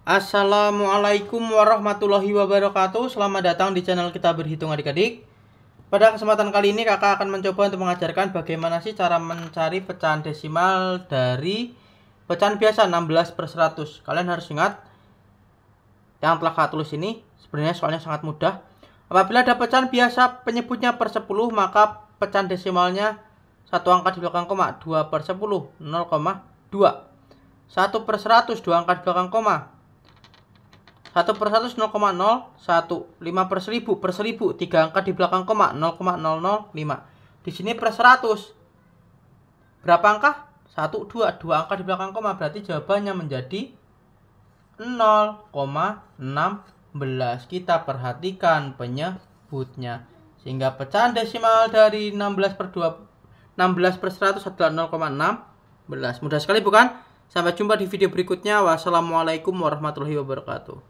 Assalamualaikum warahmatullahi wabarakatuh Selamat datang di channel kita berhitung adik-adik Pada kesempatan kali ini kakak akan mencoba untuk mengajarkan bagaimana sih cara mencari pecahan desimal dari pecahan biasa 16 per 100 Kalian harus ingat yang telah kakak tulis ini sebenarnya soalnya sangat mudah Apabila ada pecahan biasa penyebutnya per 10 maka pecahan desimalnya satu angka di belakang koma 2 per 10 0,2 1 per 100 2 angka di belakang koma 1 per 100 0,01 5 per 1000 per 1000 3 angka di belakang koma 0,005 di sini per 100 berapa angka? 1, 2 2 angka di belakang koma berarti jawabannya menjadi 0,16 kita perhatikan penyebutnya sehingga pecahan desimal dari 16 per 2 16 per 100 adalah 0,16 mudah sekali bukan? Sampai jumpa di video berikutnya. Wassalamualaikum warahmatullahi wabarakatuh.